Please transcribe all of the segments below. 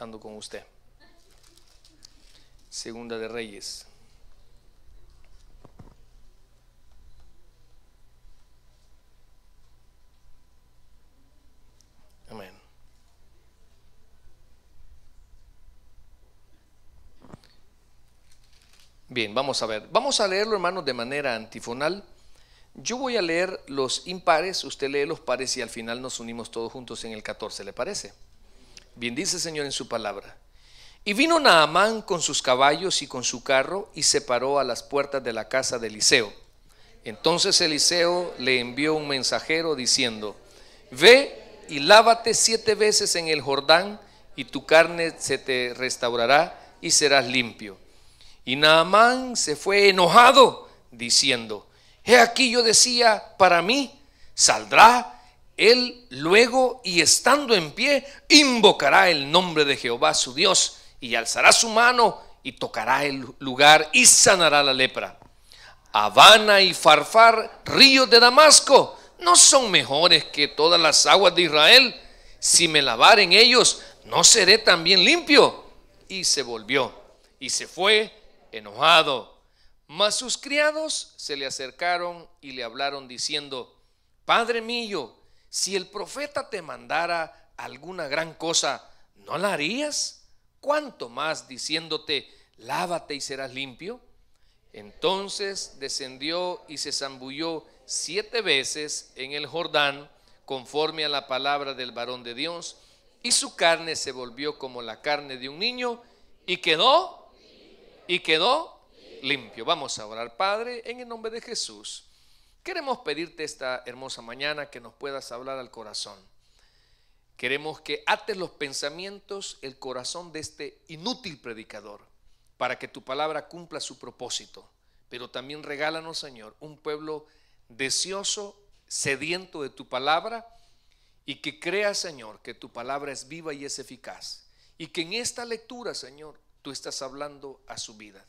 ando con usted. Segunda de Reyes. Bien, vamos a ver. Vamos a leerlo, hermanos, de manera antifonal. Yo voy a leer los impares, usted lee los pares y al final nos unimos todos juntos en el 14, ¿le parece? Bien dice el Señor en su palabra. Y vino Naamán con sus caballos y con su carro y se paró a las puertas de la casa de Eliseo. Entonces Eliseo le envió un mensajero diciendo, ve y lávate siete veces en el Jordán y tu carne se te restaurará y serás limpio. Y Naamán se fue enojado diciendo, he aquí yo decía para mí, saldrá él luego y estando en pie, invocará el nombre de Jehová su Dios y alzará su mano y tocará el lugar y sanará la lepra. Habana y Farfar, ríos de Damasco, no son mejores que todas las aguas de Israel. Si me lavaren ellos, no seré también limpio. Y se volvió y se fue enojado. Mas sus criados se le acercaron y le hablaron diciendo, Padre mío, si el profeta te mandara alguna gran cosa, ¿no la harías? ¿Cuánto más diciéndote, lávate y serás limpio? Entonces descendió y se zambulló siete veces en el Jordán, conforme a la palabra del varón de Dios, y su carne se volvió como la carne de un niño, y quedó, y quedó limpio. Vamos a orar, Padre, en el nombre de Jesús. Queremos pedirte esta hermosa mañana que nos puedas hablar al corazón. Queremos que ates los pensamientos, el corazón de este inútil predicador, para que tu palabra cumpla su propósito. Pero también regálanos, Señor, un pueblo deseoso, sediento de tu palabra, y que crea, Señor, que tu palabra es viva y es eficaz. Y que en esta lectura, Señor, tú estás hablando a su vida.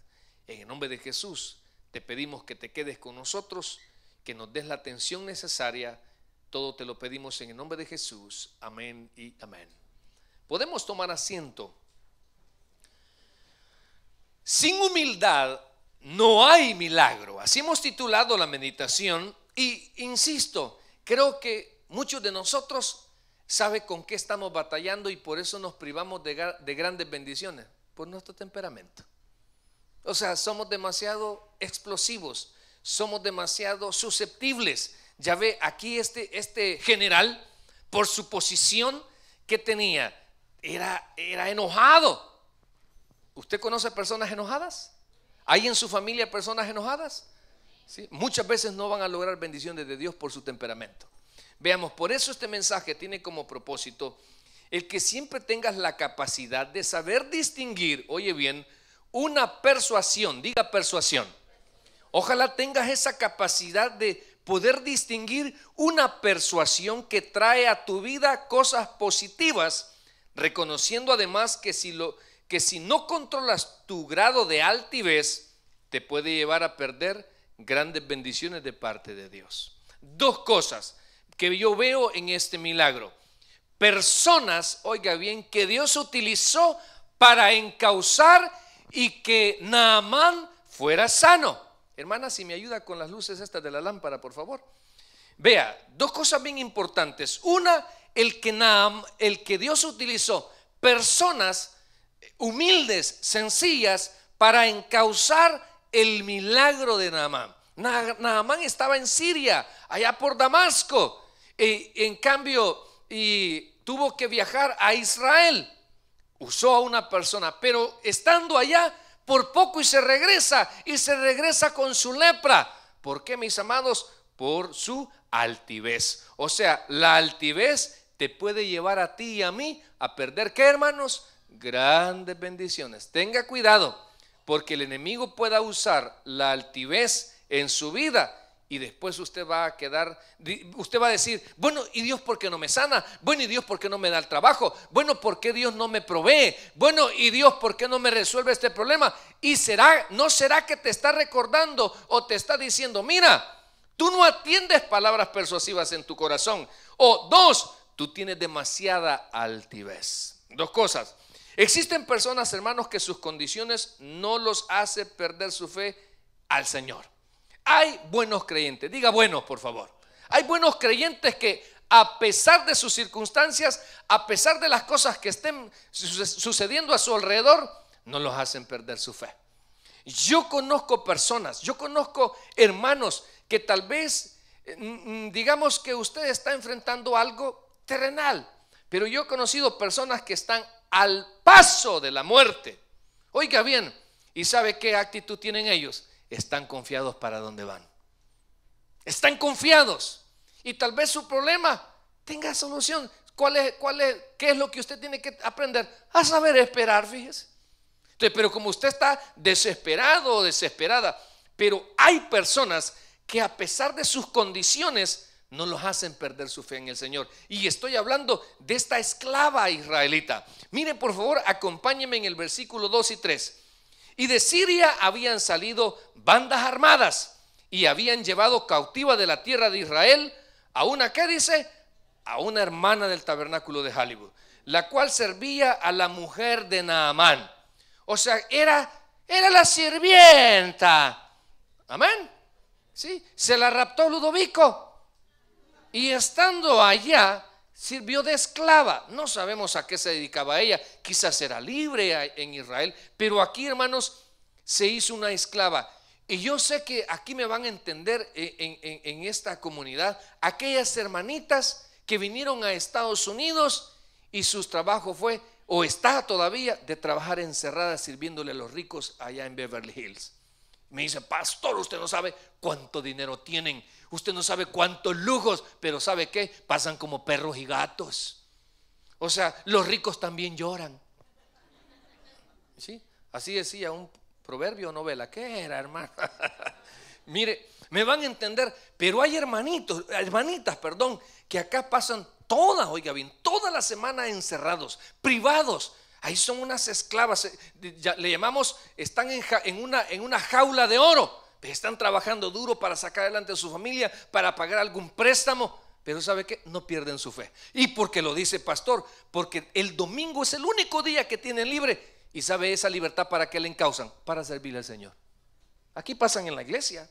En el nombre de Jesús, te pedimos que te quedes con nosotros que nos des la atención necesaria. Todo te lo pedimos en el nombre de Jesús. Amén y amén. Podemos tomar asiento. Sin humildad no hay milagro. Así hemos titulado la meditación y insisto, creo que muchos de nosotros saben con qué estamos batallando y por eso nos privamos de, de, grandes bendiciones, por nuestro temperamento. O sea, somos demasiado explosivos, somos demasiado susceptibles. Ya ve, aquí este, este general, por su posición que tenía, era, era enojado. ¿Usted conoce personas enojadas? ¿Hay en su familia personas enojadas? ¿Sí? Muchas veces no van a lograr bendiciones de Dios por su temperamento. Veamos, por eso este mensaje tiene como propósito el que siempre tengas la capacidad de saber distinguir, oye bien, una persuasión, diga persuasión, Ojalá tengas esa capacidad de poder distinguir una persuasión que trae a tu vida cosas positivas, reconociendo además que si, lo, que si no controlas tu grado de altivez, te puede llevar a perder grandes bendiciones de parte de Dios. Dos cosas que yo veo en este milagro. Personas, oiga bien, que Dios utilizó para encauzar y que Naamán fuera sano. Hermana, si me ayuda con las luces estas de la lámpara, por favor. Vea, dos cosas bien importantes. Una, el que, el que Dios utilizó personas eh, humildes, sencillas, para encauzar el milagro de Naamán. Naamán estaba en Siria, allá por Damasco. y en cambio, y tuvo que viajar a Israel. Usó a una persona, pero estando allá por poco y se regresa, y se regresa con su lepra. ¿Por qué, mis amados? Por su altivez. O sea, la altivez te puede llevar a ti y a mí a perder, ¿qué, hermanos? Grandes bendiciones. Tenga cuidado, porque el enemigo pueda usar la altivez en su vida y después usted va a quedar, usted va a decir, bueno, ¿y Dios por qué no me sana? Bueno, ¿y Dios por qué no me da el trabajo? Bueno, ¿por qué Dios no me provee? Bueno, ¿y Dios por qué no me resuelve este problema? Y será, no será que te está recordando o te está diciendo, mira, tú no atiendes palabras persuasivas en tu corazón. O dos, tú tienes demasiada altivez. Dos cosas. Existen personas, hermanos, que sus condiciones no los hace perder su fe al Señor. Hay buenos creyentes, diga buenos por favor. Hay buenos creyentes que a pesar de sus circunstancias, a pesar de las cosas que estén sucediendo a su alrededor, no los hacen perder su fe. Yo conozco personas, yo conozco hermanos que tal vez, mm, mm, digamos que usted está enfrentando algo terrenal, pero yo he conocido personas que están al paso de la muerte. Oiga bien, ¿y sabe qué actitud tienen ellos? están confiados para dónde van. Están confiados. Y tal vez su problema tenga solución. ¿Cuál es, cuál es, ¿Qué es lo que usted tiene que aprender? A saber esperar, fíjese. pero como usted está desesperado o desesperada, pero hay personas que a pesar de sus condiciones no los hacen perder su fe en el Señor. Y estoy hablando de esta esclava israelita. Mire, por favor, acompáñeme en el versículo 2 y 3. Y de Siria habían salido bandas armadas y habían llevado cautiva de la tierra de Israel a una, ¿qué dice? A una hermana del tabernáculo de Hollywood, la cual servía a la mujer de Naamán. O sea, era, era la sirvienta. Amén. Sí, se la raptó Ludovico. Y estando allá, sirvió de esclava. No sabemos a qué se dedicaba ella. Quizás era libre en Israel, pero aquí, hermanos, se hizo una esclava. Y yo sé que aquí me van a entender e, en, esta comunidad aquellas hermanitas que vinieron a Estados Unidos y su trabajo fue, o está todavía, de trabajar encerrada sirviéndole a los ricos allá en Beverly Hills. Me dice, pastor, usted no sabe cuánto dinero tienen Usted no sabe cuántos lujos, pero ¿sabe qué? Pasan como perros y gatos. O sea, los ricos también lloran. ¿Sí? Así decía un proverbio novela. ¿Qué era, hermano? Mire, me van a entender, pero hay hermanitos, hermanitas, perdón, que acá pasan todas, oiga bien, toda la semana encerrados, privados. Ahí son unas esclavas, eh, le llamamos, están en una jaula de oro están trabajando duro para sacar adelante a su familia, para pagar algún préstamo. Pero ¿sabe qué? No pierden su fe. ¿Y porque lo dice pastor? Porque el domingo es el único día que tienen libre. ¿Y sabe esa libertad para qué le encausan? Para servir al Señor. Aquí pasan en la iglesia.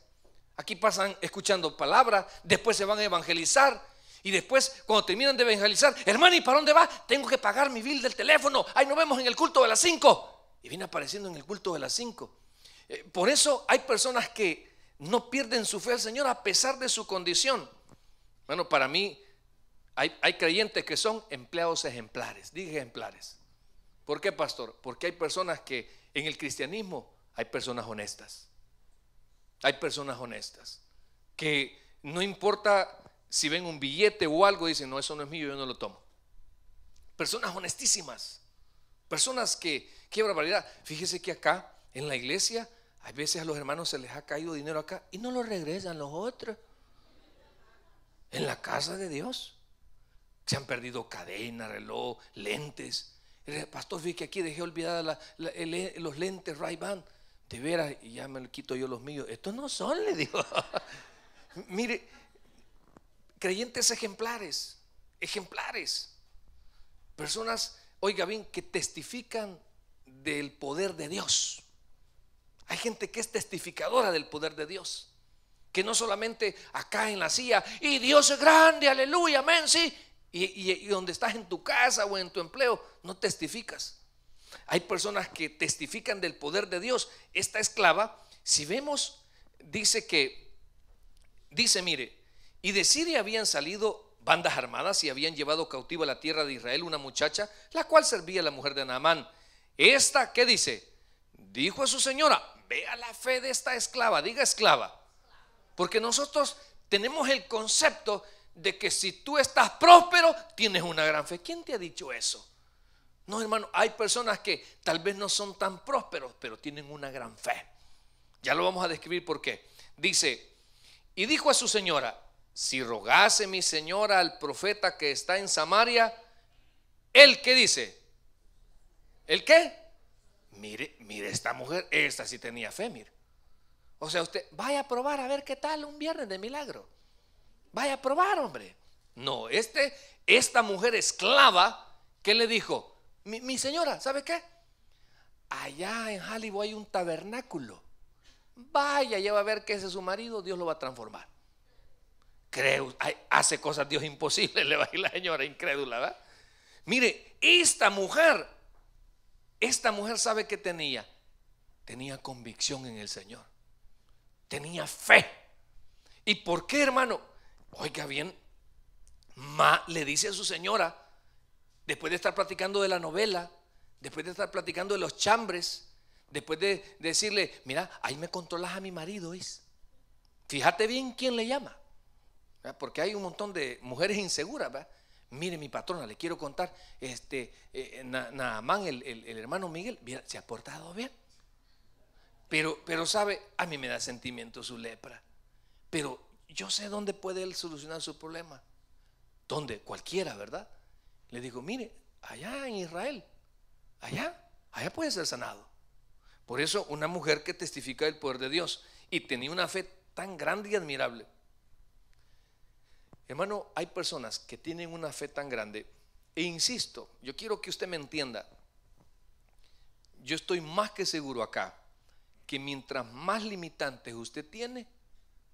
Aquí pasan escuchando palabras. Después se van a evangelizar. Y después, cuando terminan de evangelizar, hermano, ¿y para dónde va? Tengo que pagar mi bill del teléfono. Ahí nos vemos en el culto de las 5. Y viene apareciendo en el culto de las 5. Eh, por eso hay personas que no pierden su fe al Señor a pesar de su condición. Bueno, para mí hay, creyentes que son empleados ejemplares. Dije ejemplares. ¿Por qué, pastor? Porque hay personas que en el cristianismo hay personas honestas. Hay personas honestas que no importa si ven un billete o algo, dicen, no, eso no es mío, yo no lo tomo. Personas honestísimas, personas que, qué barbaridad. Fíjese que acá en la iglesia a veces a los hermanos se les ha caído dinero acá y no lo regresan los otros. En la casa de Dios. Se han perdido cadena, reloj, lentes. El pastor, vi que aquí dejé olvidada los lentes ray De veras, y ya me quito yo los míos. Estos no son, le digo. Mire, creyentes ejemplares, ejemplares. Personas, oiga bien, que testifican del poder de Dios. Hay gente que es testificadora del poder de Dios. Que no solamente acá en la silla, y Dios es grande, aleluya, amén, sí. Y, donde estás en tu casa o en tu empleo, no testificas. Hay personas que testifican del poder de Dios. Esta esclava, si vemos, dice que, dice, mire, y de Siria habían salido bandas armadas y habían llevado cautiva a la tierra de Israel una muchacha, la cual servía a la mujer de Naamán. Esta, ¿qué dice? Dijo a su señora, vea la fe de esta esclava, diga esclava. Porque nosotros tenemos el concepto de que si tú estás próspero, tienes una gran fe. ¿Quién te ha dicho eso? No, hermano, hay personas que tal vez no son tan prósperos, pero tienen una gran fe. Ya lo vamos a describir por qué. Dice, y dijo a su señora, si rogase mi señora al profeta que está en Samaria, él que dice, ¿el qué? mire, mire esta mujer, esta sí tenía fe, mire. O sea, usted vaya a probar a ver qué tal un viernes de milagro. Vaya a probar, hombre. No, este, esta mujer esclava que le dijo, mi, señora, ¿sabe qué? Allá en Hollywood hay un tabernáculo. Vaya, lleva a ver que ese es su marido, Dios lo va a transformar. Creo, hace cosas Dios imposibles, le va a ir la señora incrédula, ¿verdad? Mire, esta mujer esta mujer sabe que tenía. Tenía convicción en el Señor. Tenía fe. ¿Y por qué, hermano? Oiga bien, Ma le dice a su señora, después de estar platicando de la novela, después de estar platicando de los chambres, después de decirle, mira, ahí me controlas a mi marido, ¿es? Fíjate bien quién le llama, porque hay un montón de mujeres inseguras, ¿verdad? Mire mi patrona, le quiero contar, este, eh, eh, Naamán, el, hermano Miguel, se ha portado bien. Pero, pero sabe, a mí me da sentimiento su lepra. Pero yo sé dónde puede él solucionar su problema. ¿Dónde? Cualquiera, ¿verdad? Le digo, mire, allá en Israel, allá, allá puede ser sanado. Por eso una mujer que testifica el poder de Dios y tenía una fe tan grande y admirable, Hermano, hay personas que tienen una fe tan grande, e insisto, yo quiero que usted me entienda, yo estoy más que seguro acá que mientras más limitantes usted tiene,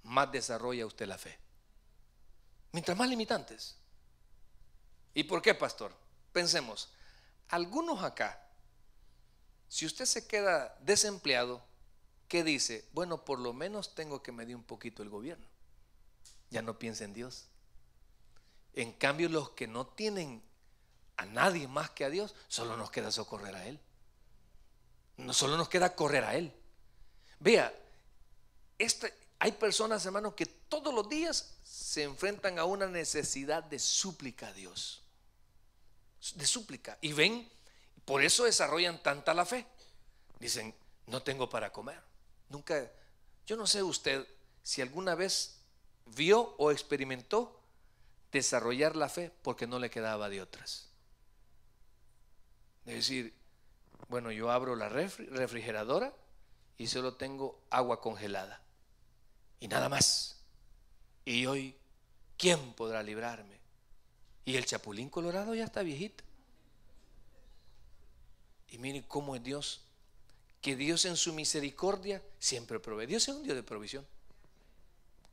más desarrolla usted la fe. Mientras más limitantes. ¿Y por qué, pastor? Pensemos, algunos acá, si usted se queda desempleado, ¿qué dice? Bueno, por lo menos tengo que medir un poquito el gobierno. Ya no piensa en Dios. En cambio, los que no tienen a nadie más que a Dios, solo nos queda socorrer a Él. solo nos queda correr a Él. Vea, este, hay personas, hermanos, que todos los días se enfrentan a una necesidad de súplica a Dios. De súplica. Y ven, por eso desarrollan tanta la fe. Dicen, no tengo para comer. Nunca, yo no sé usted si alguna vez vio o experimentó desarrollar la fe porque no le quedaba de otras. Es decir, bueno, yo abro la refrigeradora y solo tengo agua congelada y nada más. Y hoy, ¿quién podrá librarme? Y el chapulín colorado ya está viejito. Y mire cómo es Dios, que Dios en su misericordia siempre provee. Dios es un Dios de provisión.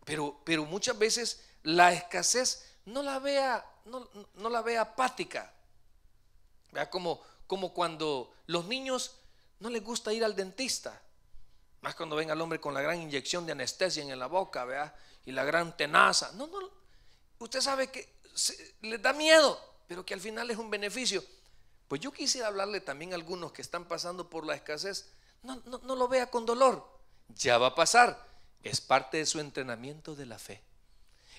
Pero, pero muchas veces la escasez no la vea, no, la vea apática. Vea como, como cuando los niños no les gusta ir al dentista. Más cuando ven al hombre con la gran inyección de anestesia en la boca, vea, y la gran tenaza. No, no, usted sabe que le les da miedo, pero que al final es un beneficio. Pues yo quisiera hablarle también a algunos que están pasando por la escasez, no, lo vea con dolor, ya va a pasar, es parte de su entrenamiento de la fe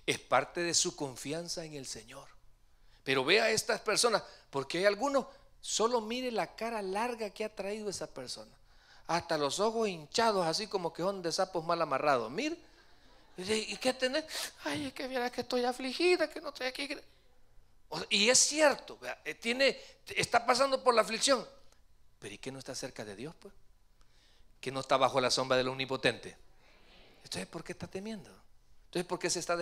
es parte de su confianza en el Señor. Pero vea a estas personas, porque hay algunos, solo mire la cara larga que ha traído esa persona. Hasta los ojos hinchados, así como que son de sapos mal amarrados. mir, ¿y qué tenés? Ay, es que mira que estoy afligida, que no estoy aquí. Y es cierto, eh, tiene, está pasando por la aflicción. Pero ¿y qué no está cerca de Dios, pues? Que no está bajo la sombra del omnipotente. Entonces, ¿por qué está temiendo? Entonces, ¿por qué se está,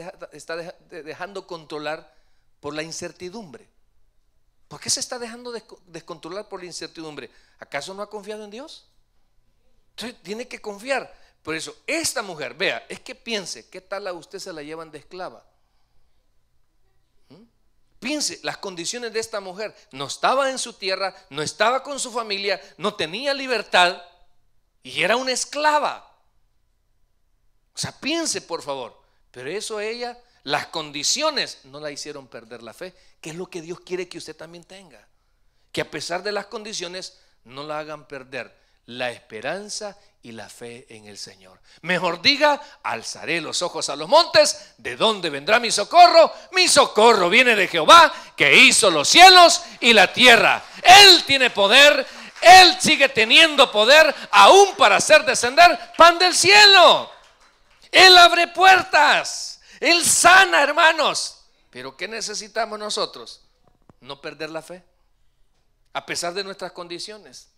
dejando controlar por la incertidumbre? ¿Por qué se está dejando descontrolar por la incertidumbre? ¿Acaso no ha confiado en Dios? Entonces, tiene que confiar. Por eso, esta mujer, vea, es que piense, ¿qué tal a usted se la llevan de esclava? ¿Mm? Piense, las condiciones de esta mujer, no estaba en su tierra, no estaba con su familia, no tenía libertad y era una esclava. O sea, piense, por favor. Pero eso ella, las condiciones no la hicieron perder la fe, que es lo que Dios quiere que usted también tenga. Que a pesar de las condiciones no la hagan perder la esperanza y la fe en el Señor. Mejor diga, alzaré los ojos a los montes, ¿de dónde vendrá mi socorro? Mi socorro viene de Jehová, que hizo los cielos y la tierra. Él tiene poder, él sigue teniendo poder aún para hacer descender pan del cielo. Él abre puertas, Él sana, hermanos. Pero ¿qué necesitamos nosotros? No perder la fe, a pesar de nuestras condiciones.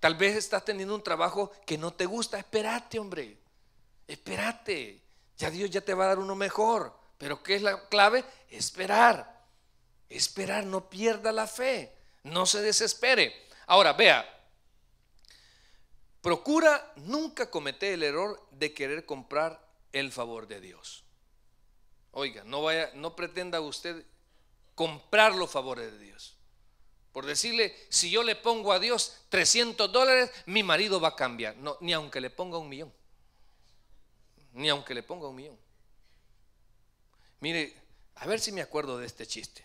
Tal vez estás teniendo un trabajo que no te gusta, espérate, hombre, espérate. Ya Dios ya te va a dar uno mejor. Pero ¿qué es la clave? Esperar. Esperar, no pierda la fe, no se desespere. Ahora, vea, Procura nunca cometer el error de querer comprar el favor de Dios. Oiga, no, vaya, no pretenda usted comprar los favores de Dios. Por decirle, si yo le pongo a Dios 300 dólares, mi marido va a cambiar. No, ni aunque le ponga un millón. Ni aunque le ponga un millón. Mire, a ver si me acuerdo de este chiste.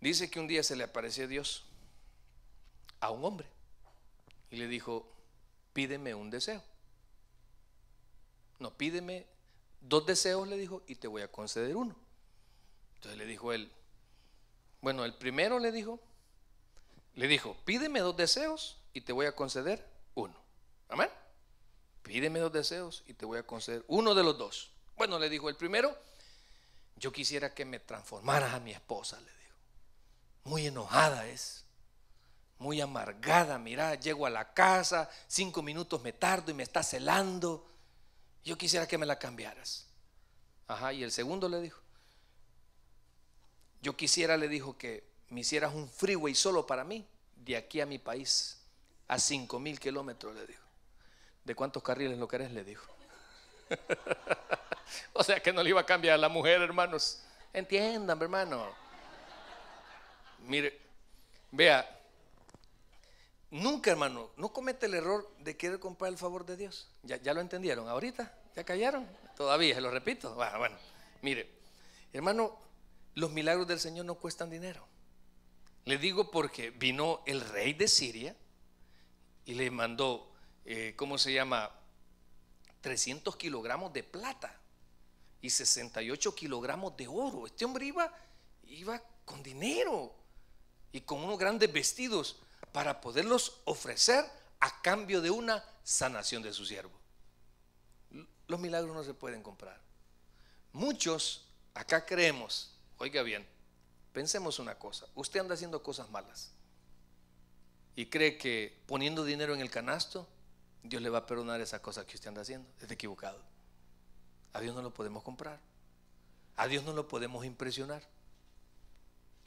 Dice que un día se le apareció Dios a un hombre y le dijo, pídeme un deseo no, pídeme dos deseos, le dijo, y te voy a conceder uno. Entonces le dijo él, bueno, el primero le dijo, le dijo, pídeme dos deseos y te voy a conceder uno. Amén. Pídeme dos deseos y te voy a conceder uno de los dos. Bueno, le dijo el primero, yo quisiera que me transformaras a mi esposa, le dijo. Muy enojada es, muy amargada, mirá, llego a la casa, cinco minutos me tardo y me está celando. Yo quisiera que me la cambiaras. Ajá, y el segundo le dijo, yo quisiera, le dijo, que me hicieras un freeway solo para mí, de aquí a mi país, a 5 mil kilómetros, le dijo. ¿De cuántos carriles lo querés? Le dijo. o sea que no le iba a cambiar a la mujer, hermanos. Entiendan, hermano. Mire, vea, Nunca, hermano, no comete el error de querer comprar el favor de Dios. ¿Ya, ya lo entendieron ahorita? ¿Ya callaron? Todavía, se lo repito. Bueno, bueno, mire, hermano, los milagros del Señor no cuestan dinero. Le digo porque vino el rey de Siria y le mandó, eh, ¿cómo se llama? 300 kilogramos de plata y 68 kilogramos de oro. Este hombre iba, iba con dinero y con unos grandes vestidos para poderlos ofrecer a cambio de una sanación de su siervo. Los milagros no se pueden comprar. Muchos acá creemos, oiga bien, pensemos una cosa, usted anda haciendo cosas malas y cree que poniendo dinero en el canasto, Dios le va a perdonar esa cosa que usted anda haciendo. Es equivocado. A Dios no lo podemos comprar. A Dios no lo podemos impresionar.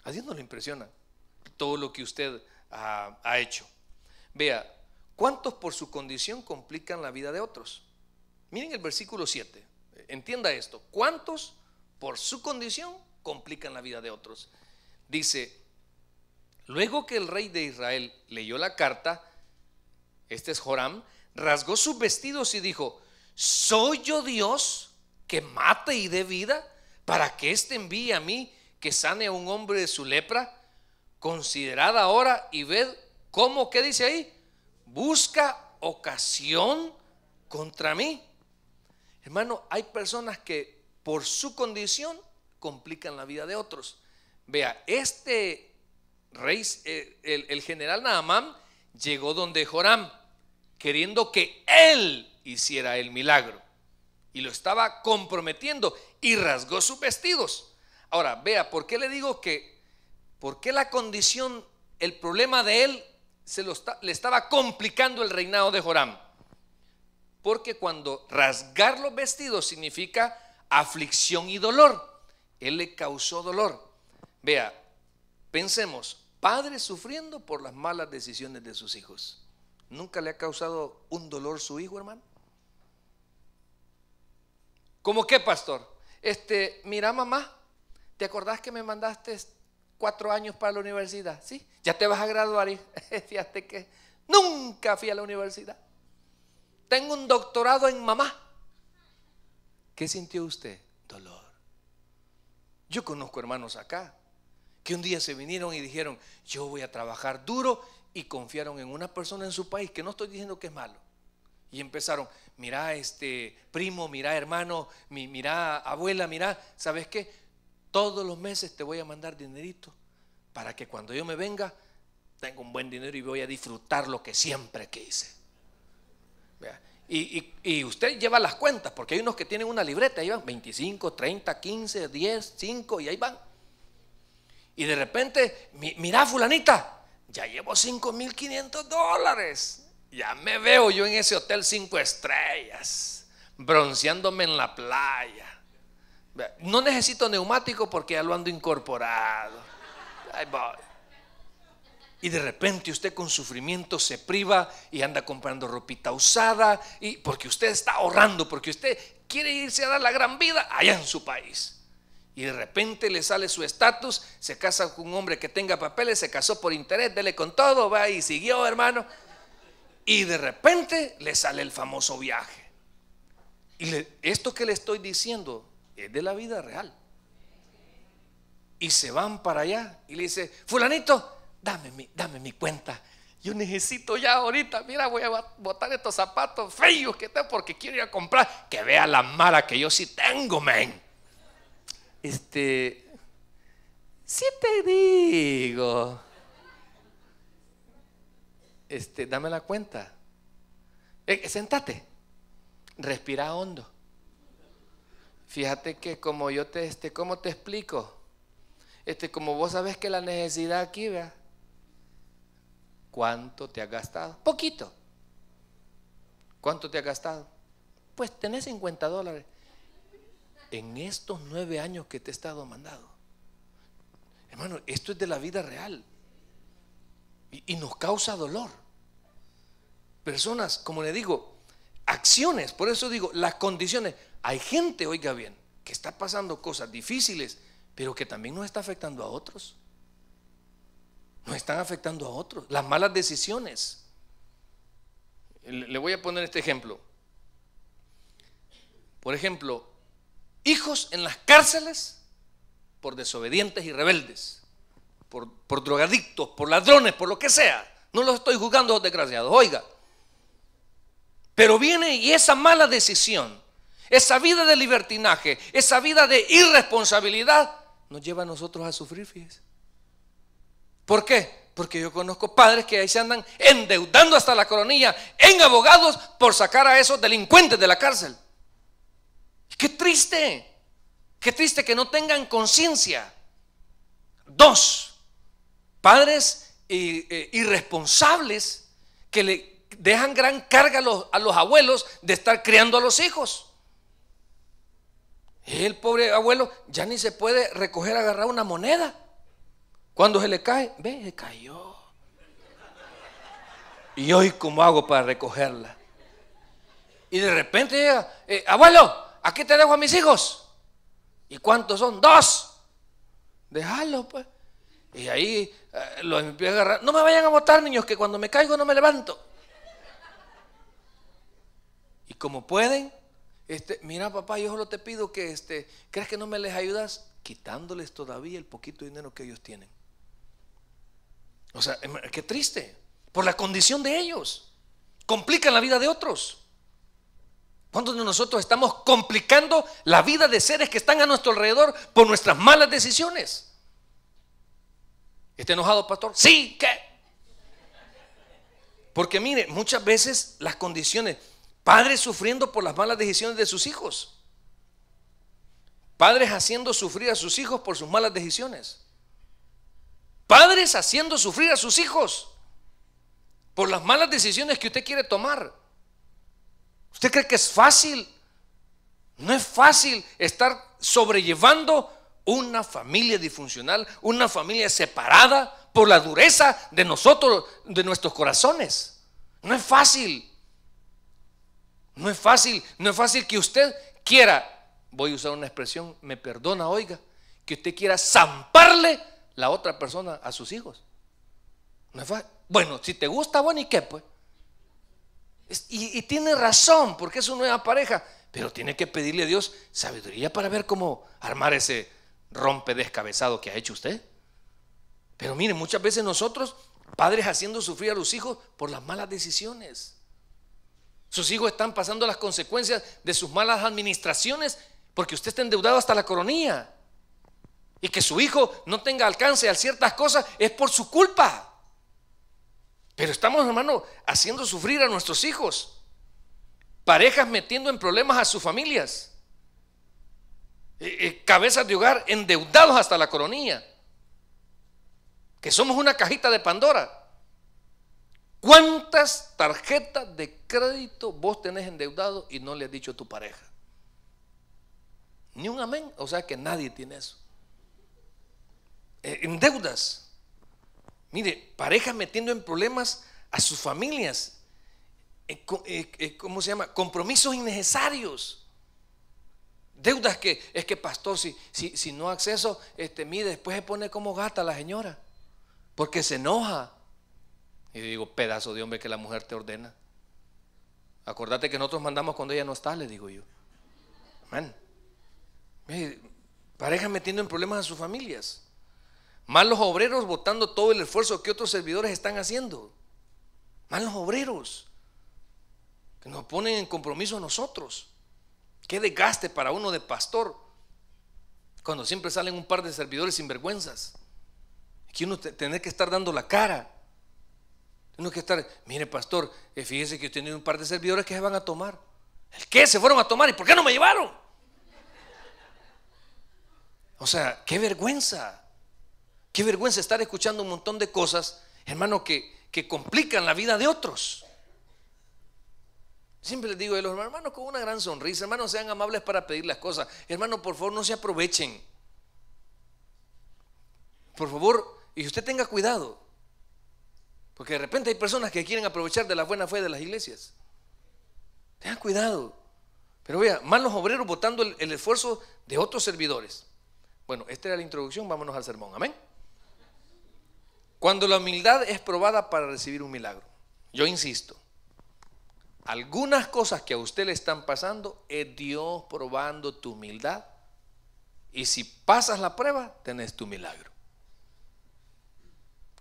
A Dios no lo impresiona todo lo que usted ha, hecho. Vea, ¿cuántos por su condición complican la vida de otros? Miren el versículo 7. Entienda esto. ¿Cuántos por su condición complican la vida de otros? Dice, luego que el rey de Israel leyó la carta, este es Joram, rasgó sus vestidos y dijo, ¿soy yo Dios que mate y dé vida para que éste envíe a mí que sane a un hombre de su lepra? Considerad ahora y ved cómo, ¿qué dice ahí? Busca ocasión contra mí. Hermano, hay personas que por su condición complican la vida de otros. Vea, este rey, eh, el, general Naamán, llegó donde Joram, queriendo que él hiciera el milagro. Y lo estaba comprometiendo y rasgó sus vestidos. Ahora, vea, ¿por qué le digo que ¿Por qué la condición, el problema de él, se lo le estaba complicando el reinado de Joram. Porque cuando rasgar los vestidos significa aflicción y dolor. Él le causó dolor. Vea, pensemos, padre sufriendo por las malas decisiones de sus hijos. ¿Nunca le ha causado un dolor su hijo, hermano? ¿Cómo qué, pastor? Este, mira, mamá, ¿te acordás que me mandaste cuatro años para la universidad. Sí, ya te vas a graduar y fíjate que nunca fui a la universidad. Tengo un doctorado en mamá. ¿Qué sintió usted? Dolor. Yo conozco hermanos acá que un día se vinieron y dijeron, yo voy a trabajar duro y confiaron en una persona en su país, que no estoy diciendo que es malo. Y empezaron, mira este primo, mira hermano, mira abuela, mira, ¿sabes qué? Todos los meses te voy a mandar dinerito para que cuando yo me venga tenga un buen dinero y voy a disfrutar lo que siempre quise. Y, usted lleva las cuentas, porque hay unos que tienen una libreta, ahí van 25, 30, 15, 10, 5 y ahí van. Y de repente, mira fulanita, ya llevo 5.500 dólares. Ya me veo yo en ese hotel 5 estrellas, bronceándome en la playa, no necesito neumático porque ya lo ando incorporado. Y de repente usted con sufrimiento se priva y anda comprando ropita usada y porque usted está ahorrando, porque usted quiere irse a dar la gran vida allá en su país. Y de repente le sale su estatus, se casa con un hombre que tenga papeles, se casó por interés, dele con todo, va y siguió, hermano. Y de repente le sale el famoso viaje. Y esto que le estoy diciendo es de la vida real. Y se van para allá y le dice, fulanito, dame mi, dame mi cuenta. Yo necesito ya ahorita, mira, voy a botar estos zapatos feos que tengo porque quiero ir a comprar. Que vea la mala que yo sí tengo, men. Este, Si te digo. Este, dame la cuenta. Eh, sentate. Respira hondo. Fíjate que como yo te, este, te explico? Este, como vos sabés que la necesidad aquí, vea, ¿cuánto te ha gastado? Poquito. ¿Cuánto te ha gastado? Pues tenés 50 dólares. En estos nueve años que te he estado mandado. Hermano, esto es de la vida real. Y, y nos causa dolor. Personas, como le digo, acciones, por eso digo, las condiciones. Hay gente, oiga bien, que está pasando cosas difíciles, pero que también nos está afectando a otros. Nos están afectando a otros. Las malas decisiones. Le voy a poner este ejemplo. Por ejemplo, hijos en las cárceles por desobedientes y rebeldes, por, drogadictos, por ladrones, por lo que sea. No los estoy juzgando, desgraciados. Oiga, pero viene y esa mala decisión esa vida de libertinaje, esa vida de irresponsabilidad, nos lleva a nosotros a sufrir, fíjese. ¿Por qué? Porque yo conozco padres que ahí se andan endeudando hasta la coronilla en abogados por sacar a esos delincuentes de la cárcel. Qué triste, qué triste que no tengan conciencia. Dos, padres eh, eh, irresponsables que le dejan gran carga a los, a los abuelos de estar criando a los hijos. El pobre abuelo ya ni se puede recoger, agarrar una moneda. Cuando se le cae, ve, se cayó. ¿Y hoy cómo hago para recogerla? Y de repente llega, eh, abuelo, aquí te dejo a mis hijos. ¿Y cuántos son? Dos. Déjalo, pues. Y ahí eh, lo los empieza a agarrar. No me vayan a votar, niños, que cuando me caigo no me levanto. Y como pueden, este, mira papá, yo solo te pido que, este, ¿crees que no me les ayudas? Quitándoles todavía el poquito dinero que ellos tienen. O sea, em, qué triste. Por la condición de ellos. Complican la vida de otros. ¿Cuántos de nosotros estamos complicando la vida de seres que están a nuestro alrededor por nuestras malas decisiones? ¿Está enojado, pastor? Sí, ¿qué? Porque mire, muchas veces las condiciones, Padres sufriendo por las malas decisiones de sus hijos. Padres haciendo sufrir a sus hijos por sus malas decisiones. Padres haciendo sufrir a sus hijos por las malas decisiones que usted quiere tomar. ¿Usted cree que es fácil? No es fácil estar sobrellevando una familia disfuncional, una familia separada por la dureza de nosotros, de nuestros corazones. No es fácil. No es fácil, no es fácil que usted quiera, voy a usar una expresión, me perdona, oiga, que usted quiera zamparle la otra persona a sus hijos. No Bueno, si te gusta, bueno, ¿y qué pues? Y, tiene razón, porque es una nueva pareja, pero tiene que pedirle a Dios sabiduría para ver cómo armar ese rompe descabezado que ha hecho usted. Pero mire, muchas veces nosotros, padres haciendo sufrir a los hijos por las malas decisiones. Sus hijos están pasando las consecuencias de sus malas administraciones porque usted está endeudado hasta la coronía Y que su hijo no tenga alcance a ciertas cosas es por su culpa. Pero estamos, hermano, haciendo sufrir a nuestros hijos. Parejas metiendo en problemas a sus familias. Eh, eh, cabezas de hogar endeudados hasta la coronía, Que somos una cajita de Pandora. ¿Cuántas tarjetas de crédito vos tenés endeudado y no le has dicho a tu pareja? Ni un amén. O sea que nadie tiene eso. Eh, en deudas. Mire, parejas metiendo en problemas a sus familias. Eh, eh, ¿Cómo se llama? Compromisos innecesarios. Deudas que es que, pastor, si, si, no acceso, este, mire, después se pone como gata la señora. Porque se enoja. Y digo, pedazo de hombre que la mujer te ordena. Acordate que nosotros mandamos cuando ella no está, le digo yo. Amén. Parejas metiendo en problemas a sus familias. Malos obreros votando todo el esfuerzo que otros servidores están haciendo. Malos obreros que nos ponen en compromiso a nosotros. Qué desgaste para uno de pastor cuando siempre salen un par de servidores sinvergüenzas. Que uno tiene que estar dando la cara que estar, mire pastor, eh, fíjese que yo tiene un par de servidores que se van a tomar. ¿El qué? Se fueron a tomar. ¿Y por qué no me llevaron? O sea, qué vergüenza. Qué vergüenza estar escuchando un montón de cosas, hermano, que, complican la vida de otros. Siempre les digo, a los hermanos con una gran sonrisa, hermano, sean amables para pedir las cosas. Hermano, por favor, no se aprovechen. Por favor, y usted tenga cuidado. Porque de repente hay personas que quieren aprovechar de la buena fe de las iglesias. Tengan cuidado. Pero vea, malos obreros votando el, el, esfuerzo de otros servidores. Bueno, esta era la introducción, vámonos al sermón. Amén. Cuando la humildad es probada para recibir un milagro. Yo insisto, algunas cosas que a usted le están pasando es Dios probando tu humildad. Y si pasas la prueba, tenés tu milagro.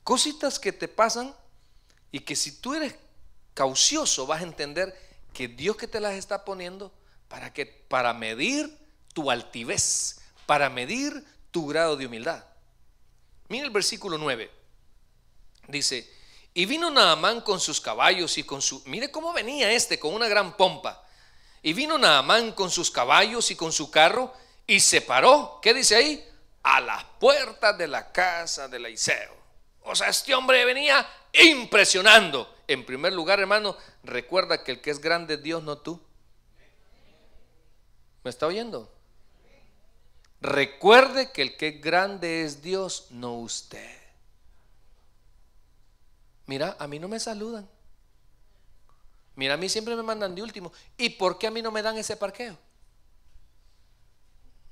Cositas que te pasan y que si tú eres caucioso vas a entender que Dios que te las está poniendo para que para medir tu altivez, para medir tu grado de humildad. Mira el versículo 9. Dice, y vino Naamán con sus caballos y con su... Mire cómo venía este con una gran pompa. Y vino Naamán con sus caballos y con su carro y se paró, ¿qué dice ahí? A las puertas de la casa de Eliseo. O sea, este hombre venía impresionando. En primer lugar, hermano, recuerda que el que es grande es Dios, no tú. ¿Me está oyendo? Recuerde que el que es grande es Dios, no usted. Mira, a mí no me saludan. Mira, a mí siempre me mandan de último. ¿Y por qué a mí no me dan ese parqueo?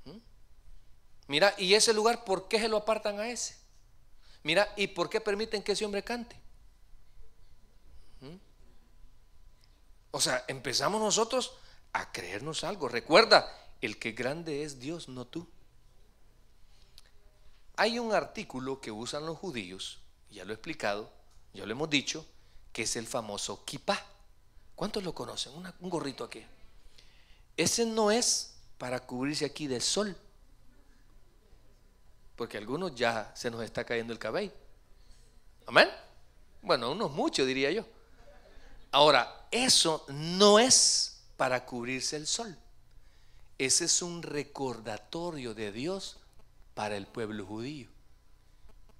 ¿Mm? Mira, ¿y ese lugar por qué se lo apartan a ese? Mira, ¿y por qué permiten que ese hombre cante? O sea, empezamos nosotros a creernos algo. Recuerda, el que grande es Dios, no tú. Hay un artículo que usan los judíos, ya lo he explicado, ya lo hemos dicho, que es el famoso kipá. ¿Cuántos lo conocen? un gorrito aquí. Ese no es para cubrirse aquí del sol, porque algunos ya se nos está cayendo el cabello. Amén. Bueno, unos muchos diría yo. Ahora, eso no es para cubrirse el sol. Ese es un recordatorio de Dios para el pueblo judío.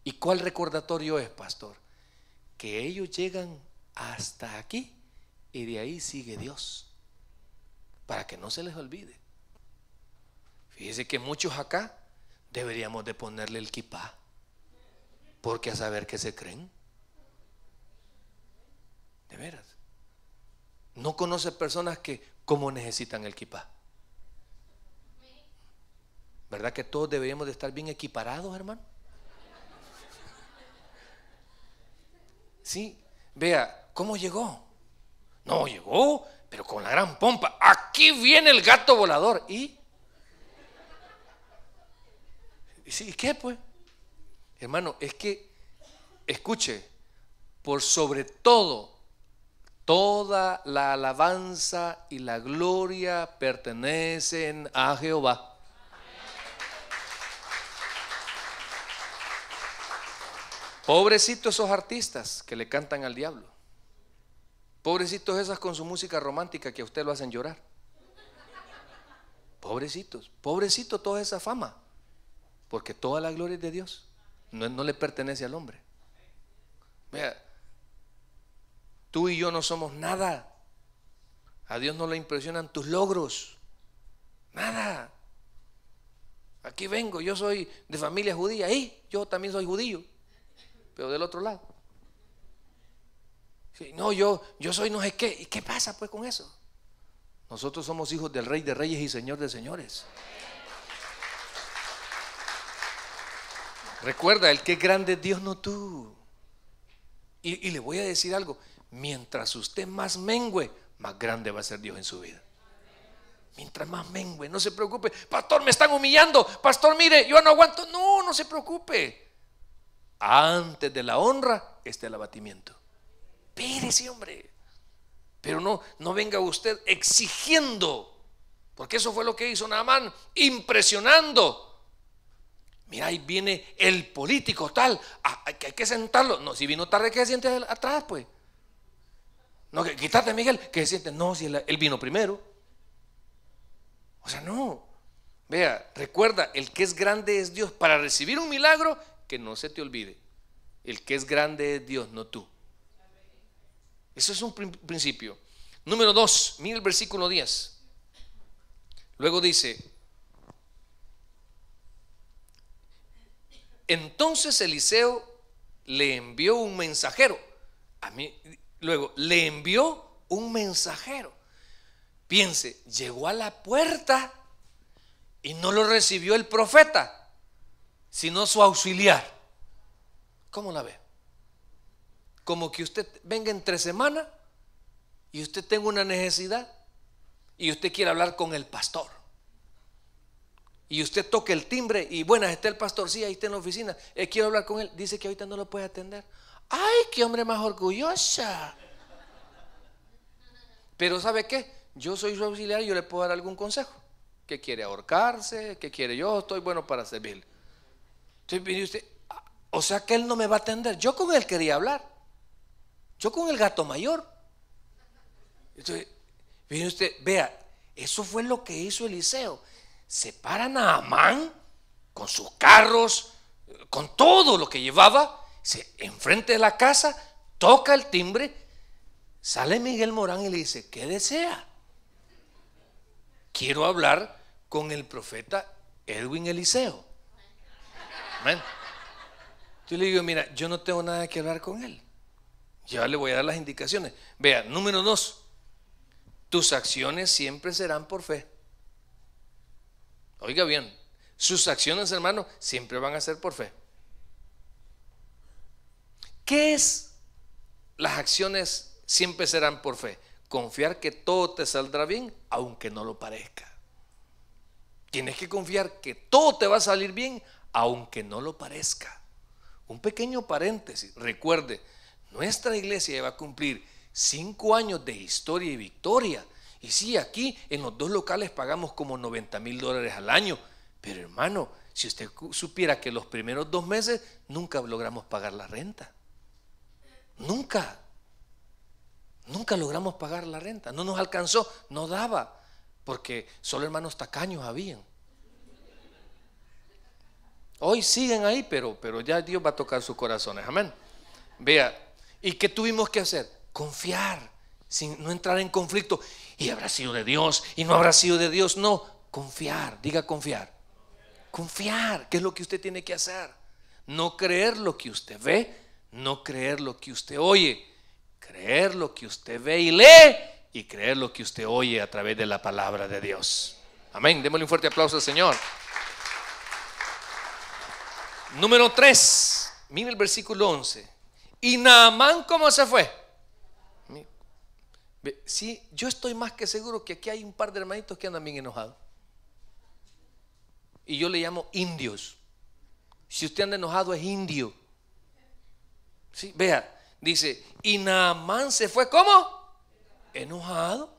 ¿Y cuál recordatorio es, pastor? Que ellos llegan hasta aquí y de ahí sigue Dios, para que no se les olvide. Fíjese que muchos acá deberíamos de ponerle el kipá, porque a saber que se creen. De veras. No conoce personas que como necesitan el kipá. ¿Verdad que todos deberíamos de estar bien equiparados, hermano? Sí, vea, ¿cómo llegó? No llegó, pero con la gran pompa. Aquí viene el gato volador. ¿Y? ¿Y qué pues? Hermano, es que, escuche, por sobre todo Toda la alabanza y la gloria pertenecen a Jehová. Pobrecitos esos artistas que le cantan al diablo. Pobrecitos esas con su música romántica que a usted lo hacen llorar. Pobrecitos, pobrecito toda esa fama. Porque toda la gloria es de Dios. No, no le pertenece al hombre. Tú y yo no somos nada. A Dios no le impresionan tus logros. Nada. Aquí vengo, yo soy de familia judía. Y yo también soy judío, pero del otro lado. No, yo, yo soy no sé qué. ¿Y qué pasa pues con eso? Nosotros somos hijos del Rey de Reyes y Señor de Señores. Recuerda, el que grande es Dios, no tú. Y, y, le voy a decir algo, Mientras usted más mengüe, más grande va a ser Dios en su vida. Mientras más mengüe, no se preocupe. Pastor, me están humillando. Pastor, mire, yo no aguanto. No, no se preocupe. Antes de la honra está el abatimiento. Pérese, hombre. Pero no, no venga usted exigiendo. Porque eso fue lo que hizo Naamán, impresionando. Mira, ahí viene el político tal, que hay que sentarlo. No, si vino tarde, que se siente atrás, pues. No, quítate, Miguel, que se siente. No, si él, vino primero. O sea, no. Vea, recuerda, el que es grande es Dios. Para recibir un milagro, que no se te olvide. El que es grande es Dios, no tú. Eso es un principio. Número dos, mira el versículo 10. Luego dice, entonces Eliseo le envió un mensajero. A mí, Luego, le envió un mensajero. Piense, llegó a la puerta y no lo recibió el profeta, sino su auxiliar. ¿Cómo la ve? Como que usted venga entre semanas y usted tenga una necesidad y usted quiere hablar con el pastor. Y usted toca el timbre y bueno está el pastor, sí, ahí está en la oficina, eh, quiero hablar con él. Dice que ahorita no lo puede atender. ¡Ay, qué hombre más orgullosa! Pero ¿sabe qué? Yo soy su auxiliar y yo le puedo dar algún consejo. ¿Qué quiere ahorcarse? ¿Qué quiere? Yo estoy bueno para servirle. Entonces, usted, ah, o sea que él no me va a atender. Yo con él quería hablar. Yo con el gato mayor. Entonces, viene usted, vea, eso fue lo que hizo Eliseo. Separan a Amán con sus carros, con todo lo que llevaba, enfrente de la casa, toca el timbre, sale Miguel Morán y le dice, ¿qué desea? Quiero hablar con el profeta Edwin Eliseo. Amén. Yo le digo, mira, yo no tengo nada que hablar con él. Ya le voy a dar las indicaciones. Vea, número dos, tus acciones siempre serán por fe. Oiga bien, sus acciones, hermano, siempre van a ser por fe. ¿Qué es? Las acciones siempre serán por fe. Confiar que todo te saldrá bien, aunque no lo parezca. Tienes que confiar que todo te va a salir bien, aunque no lo parezca. Un pequeño paréntesis. Recuerde, nuestra iglesia va a cumplir cinco años de historia y victoria. Y sí, aquí en los dos locales pagamos como 90 mil dólares al año. Pero hermano, si usted supiera que los primeros dos meses nunca logramos pagar la renta. Nunca. Nunca logramos pagar la renta. No nos alcanzó, no daba, porque solo hermanos tacaños habían. Hoy siguen ahí, pero, pero ya Dios va a tocar sus corazones. Amén. Vea, ¿y qué tuvimos que hacer? Confiar, sin no entrar en conflicto. Y habrá sido de Dios, y no habrá sido de Dios. No, confiar, diga confiar. Confiar, ¿Qué es lo que usted tiene que hacer. No creer lo que usted ve, no creer lo que usted oye, creer lo que usted ve y lee y creer lo que usted oye a través de la palabra de Dios. Amén. Démosle un fuerte aplauso al Señor. Número 3. Mire el versículo 11. Y Naamán, ¿cómo se fue? Si yo estoy más que seguro que aquí hay un par de hermanitos que andan bien enojados. Y yo le llamo indios. Si usted anda enojado es indio vea, dice, y Naamán se fue ¿cómo? Enojado.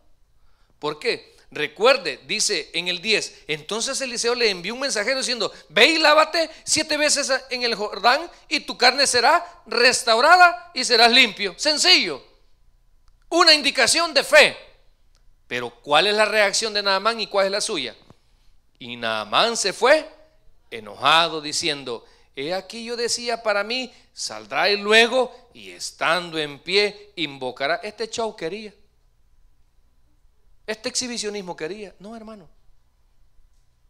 ¿Por qué? Recuerde, dice en el 10, entonces Eliseo le envió un mensajero diciendo, ve y lávate siete veces en el Jordán y tu carne será restaurada y serás limpio. Sencillo, una indicación de fe. Pero ¿cuál es la reacción de Naamán y cuál es la suya? Y Naamán se fue enojado diciendo, aquí yo decía para mí, saldrá y luego, y estando en pie, invocará. Este show quería. Este exhibicionismo quería. No, hermano.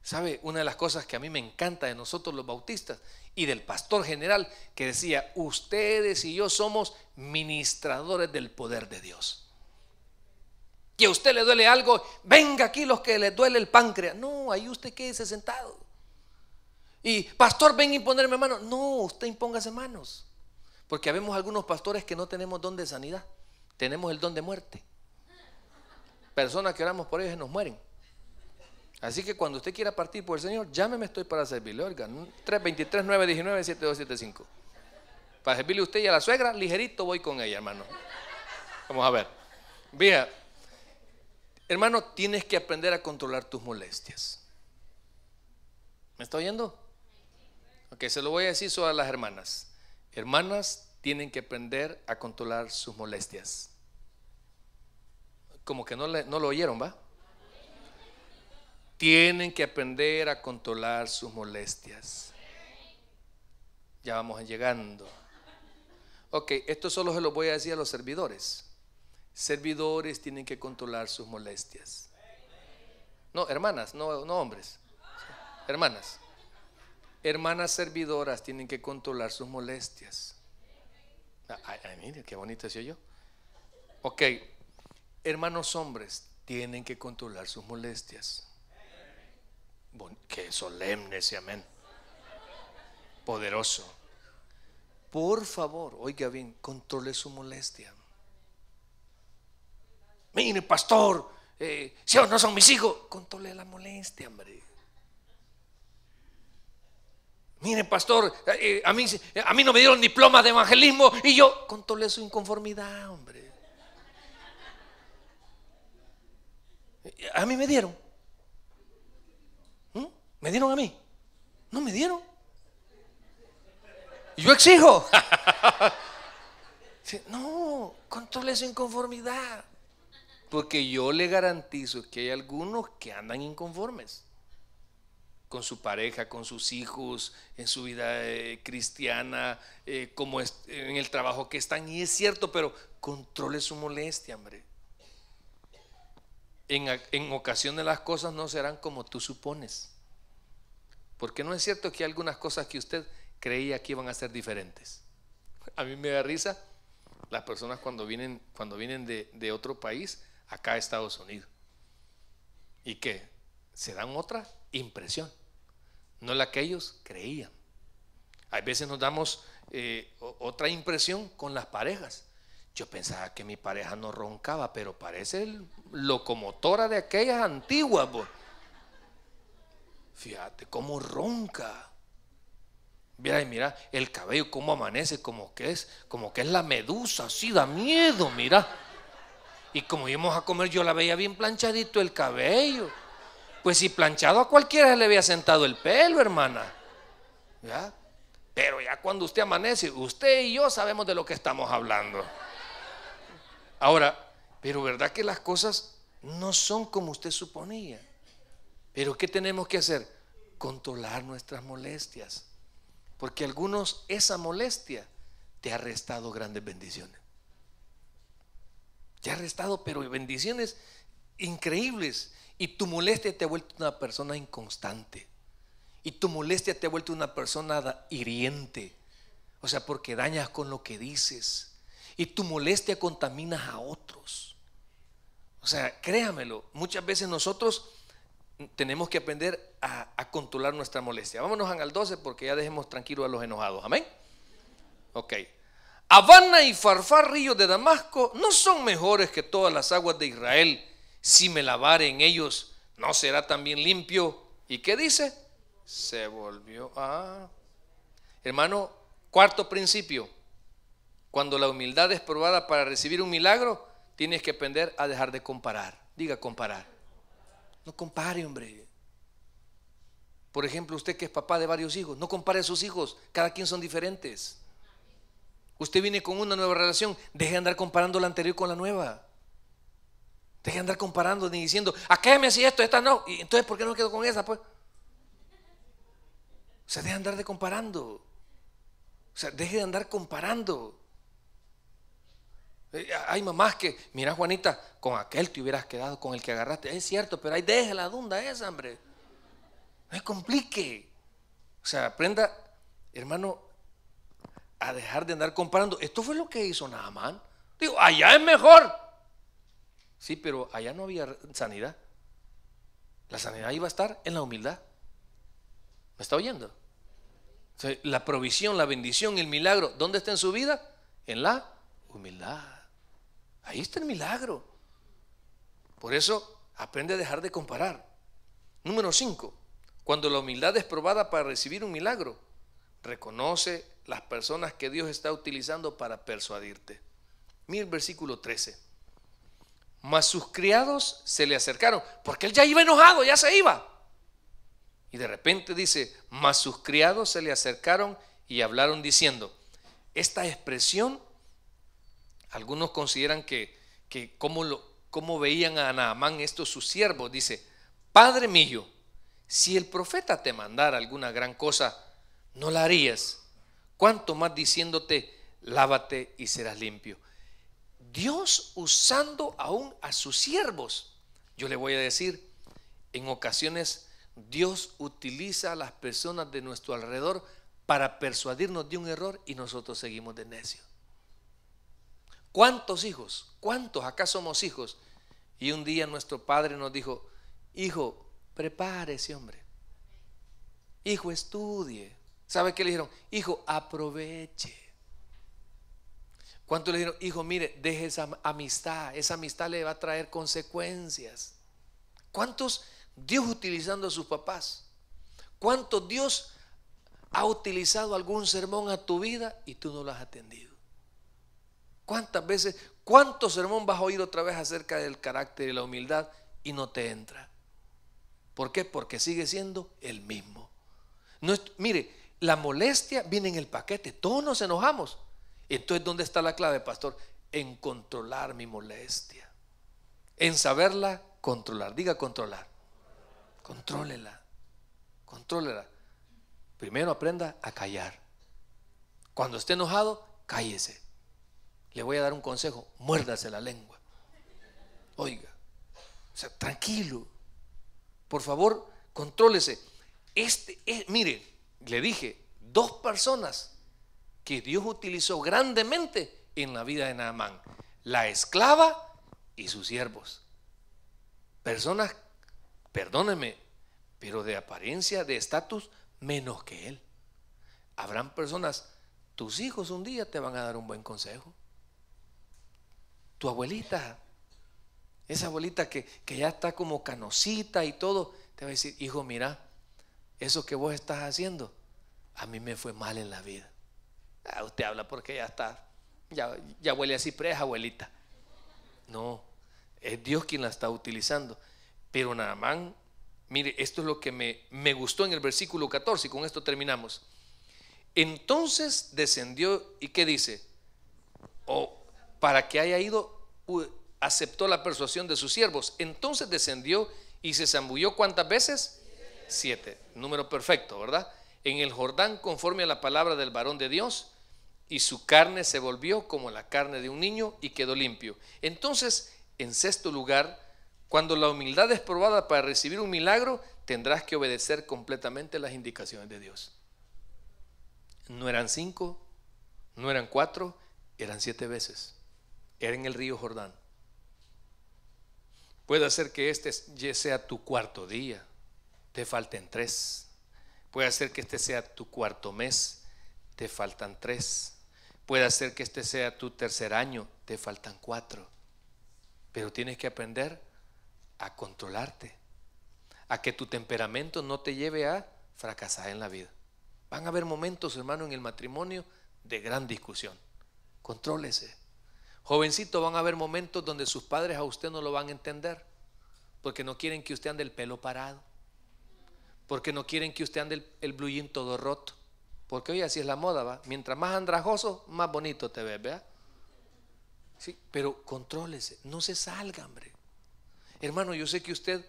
¿Sabe? Una de las cosas que a mí me encanta de nosotros los bautistas y del pastor general que decía, ustedes y yo somos ministradores del poder de Dios. que a usted le duele algo, venga aquí los que le duele el páncreas. No, ahí usted quédese sentado. Y, pastor, ven a imponerme manos No, usted impóngase manos. Porque habemos algunos pastores que no tenemos don de sanidad, tenemos el don de muerte. Personas que oramos por ellos y nos mueren. Así que cuando usted quiera partir por el Señor, llámeme, estoy para servirle. Oiga, 323 919 7275. Para servirle a usted y a la suegra, ligerito voy con ella, hermano. Vamos a ver. vía, hermano, tienes que aprender a controlar tus molestias. ¿Me está oyendo? que se lo voy a decir solo a las hermanas. Hermanas tienen que aprender a controlar sus molestias. Como que no, no lo oyeron, ¿va? Tienen que aprender a controlar sus molestias. Ya vamos llegando. Ok, esto solo se lo voy a decir a los servidores. Servidores tienen que controlar sus molestias. No, hermanas, no hombres. Hermanas. Hermanas servidoras tienen que controlar sus molestias. Ah, ay, mire, qué bonito soy yo. Ok, hermanos hombres tienen que controlar sus molestias. Bon, qué solemne ese amén. Poderoso. Por favor, oiga bien, controle su molestia. Mire, pastor, eh, si no son mis hijos, controle la molestia, hombre. Mire, pastor, eh, eh, a, mí, eh, a mí no me dieron diploma de evangelismo y yo controlé su inconformidad, hombre. A mí me dieron. ¿Mm? ¿Me dieron a mí? No me dieron. Yo exijo. no, controle su inconformidad. Porque yo le garantizo que hay algunos que andan inconformes con su pareja, con sus hijos, en su vida eh, cristiana, eh, como en el trabajo que están. Y es cierto, pero controle su molestia, hombre. En, en ocasiones las cosas no serán como tú supones. Porque no es cierto que algunas cosas que usted creía que iban a ser diferentes. A mí me da risa las personas cuando vienen, cuando vienen de, de otro país acá a Estados Unidos. ¿Y qué? Se dan otra impresión no la que ellos creían. A veces nos damos eh, otra impresión con las parejas. Yo pensaba que mi pareja no roncaba, pero parece locomotora de aquellas antiguas. Fíjate cómo ronca. Mira, mira, el cabello cómo amanece, como que es, como que es la medusa, así da miedo, mira. Y como íbamos a comer, yo la veía bien planchadito el cabello. Pues si planchado a cualquiera le había sentado el pelo, hermana. Pero ya cuando usted amanece, usted y yo sabemos de lo que estamos hablando. Ahora, pero ¿verdad que las cosas no son como usted suponía? Pero ¿qué tenemos que hacer? Controlar nuestras molestias. Porque algunos esa molestia te ha restado grandes bendiciones. Te ha restado, pero bendiciones increíbles. Y tu molestia te ha vuelto una persona inconstante. Y tu molestia te ha vuelto una persona hiriente. O sea, porque dañas con lo que dices. Y tu molestia contamina a otros. O sea, créamelo, muchas veces nosotros tenemos que aprender a, controlar nuestra molestia. Vámonos al 12 porque ya dejemos tranquilos a los enojados. Amén. Ok. Habana y Farfar, río de Damasco, no son mejores que todas las aguas de Israel si me lavare en ellos, ¿no será también limpio? ¿Y qué dice? Se volvió a... Hermano, cuarto principio. Cuando la humildad es probada para recibir un milagro, tienes que aprender a dejar de comparar. Diga comparar. No compare, hombre. Por ejemplo, usted que es papá de varios hijos, no compare a sus hijos, cada quien son diferentes. Usted viene con una nueva relación, deje de andar comparando la anterior con la nueva. Deje de andar comparando ni diciendo, qué me hacía esto, esta no. Y entonces, ¿por qué no quedo con esa, pues? O sea, deje de andar de comparando. O sea, deje de andar comparando. Eh, hay mamás que, mira Juanita, con aquel te hubieras quedado, con el que agarraste. Es cierto, pero ahí deja la dunda esa, hombre. No es complique. O sea, aprenda, hermano, a dejar de andar comparando. Esto fue lo que hizo más Digo, allá es mejor. Sí, pero allá no había sanidad. La sanidad iba a estar en la humildad. ¿Me está oyendo? la provisión, la bendición, el milagro, ¿dónde está en su vida? En la humildad. Ahí está el milagro. Por eso aprende a dejar de comparar. Número 5. Cuando la humildad es probada para recibir un milagro, reconoce las personas que Dios está utilizando para persuadirte. Mira el versículo 13. Mas sus criados se le acercaron, porque él ya iba enojado, ya se iba. Y de repente dice, mas sus criados se le acercaron y hablaron diciendo, esta expresión, algunos consideran que, que cómo, lo, veían a Naamán estos sus siervos, dice, Padre mío, si el profeta te mandara alguna gran cosa, no la harías, cuanto más diciéndote, lávate y serás limpio. Dios usando aún a sus siervos. Yo le voy a decir, en ocasiones Dios utiliza a las personas de nuestro alrededor para persuadirnos de un error y nosotros seguimos de necio. ¿Cuántos hijos? ¿Cuántos acá somos hijos? Y un día nuestro padre nos dijo, hijo, ese hombre. Hijo, estudie. ¿Sabe qué le dijeron? Hijo, aproveche. ¿Cuántos le dijeron, hijo, mire, deje esa amistad? Esa amistad le va a traer consecuencias. ¿Cuántos Dios utilizando a sus papás? ¿Cuántos Dios ha utilizado algún sermón a tu vida y tú no lo has atendido? ¿Cuántas veces, cuánto sermón vas a oír otra vez acerca del carácter y la humildad y no te entra? ¿Por qué? Porque sigue siendo el mismo. No mire, la molestia viene en el paquete. Todos nos enojamos. Entonces, ¿dónde está la clave, pastor? En controlar mi molestia. En saberla controlar. Diga controlar. Contrólela. Contrólela. Primero aprenda a callar. Cuando esté enojado, cállese. Le voy a dar un consejo, muérdase la lengua. Oiga, o sea, tranquilo. Por favor, contrólese. Este, es, eh, mire, le dije, dos personas que Dios utilizó grandemente en la vida de Naamán. La esclava y sus siervos. Personas, perdónenme, pero de apariencia, de estatus, menos que él. Habrán personas, tus hijos un día te van a dar un buen consejo. Tu abuelita, esa abuelita que, que ya está como canosita y todo, te va a decir, hijo, mira, eso que vos estás haciendo, a mí me fue mal en la vida. Ah, usted habla porque ya está, ya, ya huele así preja, abuelita. No, es Dios quien la está utilizando. Pero más mire, esto es lo que me, me gustó en el versículo 14, y con esto terminamos. Entonces descendió, ¿y qué dice? O para que haya ido, aceptó la persuasión de sus siervos. Entonces descendió y se zambulló cuántas veces? Siete. Número perfecto, ¿verdad? En el Jordán, conforme a la palabra del varón de Dios, y su carne se volvió como la carne de un niño y quedó limpio. Entonces, en sexto lugar, cuando la humildad es probada para recibir un milagro, tendrás que obedecer completamente las indicaciones de Dios. No eran cinco, no eran cuatro, eran siete veces. Era en el río Jordán. Puede hacer que este sea tu cuarto día, te falten tres. Puede hacer que este sea tu cuarto mes, te faltan tres. Puede ser que este sea tu tercer año, te faltan cuatro, pero tienes que aprender a controlarte, a que tu temperamento no te lleve a fracasar en la vida. Van a haber momentos, hermano, en el matrimonio de gran discusión. Contrólese. Jovencito, van a haber momentos donde sus padres a usted no lo van a entender, porque no quieren que usted ande el pelo parado, porque no quieren que usted ande el, el todo roto, porque hoy así es la moda, ¿va? Mientras más andrajoso, más bonito te ves, ¿verdad? Sí, pero contrólese, no se salga, hombre. Hermano, yo sé que usted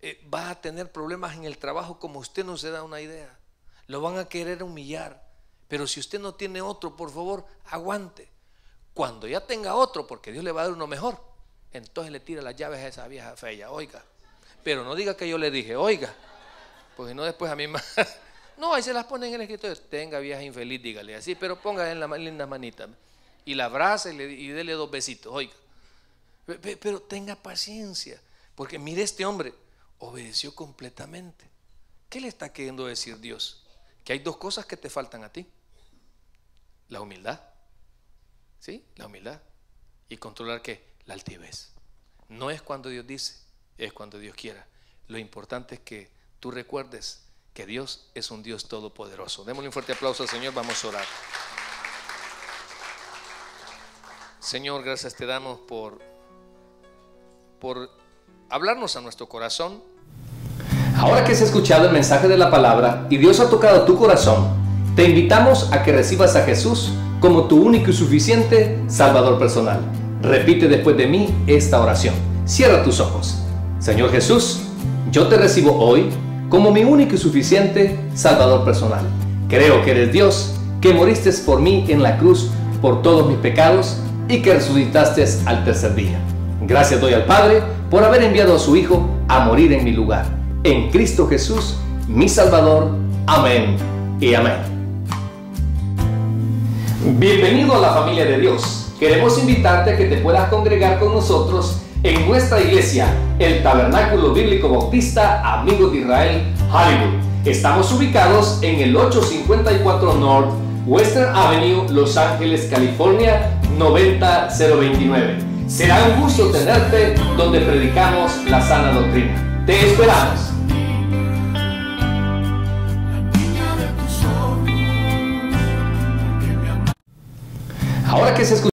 eh, va a tener problemas en el trabajo como usted no se da una idea. Lo van a querer humillar. Pero si usted no tiene otro, por favor, aguante. Cuando ya tenga otro, porque Dios le va a dar uno mejor, entonces le tira las llaves a esa vieja fea, oiga. Pero no diga que yo le dije, oiga, porque no después a mí más. No, ahí se las ponen en el escritorio. Tenga vieja infeliz, dígale así, pero ponga en la linda manita. Y la abraza y, dele dos besitos. Oiga. Pero tenga paciencia, porque mire este hombre, obedeció completamente. ¿Qué le está queriendo decir Dios? Que hay dos cosas que te faltan a ti. La humildad. ¿Sí? La humildad. ¿Y controlar que La altivez. No es cuando Dios dice, es cuando Dios quiera. Lo importante es que tú recuerdes que Dios es un Dios todopoderoso. Démosle un fuerte aplauso al Señor, vamos a orar. Señor, gracias te damos por, por hablarnos a nuestro corazón. Ahora que has escuchado el mensaje de la palabra y Dios ha tocado tu corazón, te invitamos a que recibas a Jesús como tu único y suficiente Salvador personal. Repite después de mí esta oración. Cierra tus ojos. Señor Jesús, yo te recibo hoy como mi único y suficiente Salvador personal. Creo que eres Dios, que moriste por mí en la cruz por todos mis pecados y que resucitaste al tercer día. Gracias doy al Padre por haber enviado a su Hijo a morir en mi lugar. En Cristo Jesús, mi Salvador. Amén y amén. Bienvenido a la familia de Dios. Queremos invitarte a que te puedas congregar con nosotros en nuestra iglesia, el Tabernáculo Bíblico Bautista Amigo de Israel, Hollywood. Estamos ubicados en el 854 North Western Avenue, Los Ángeles, California, 90029. Será un gusto tenerte donde predicamos la sana doctrina. Te esperamos. Ahora que se escucha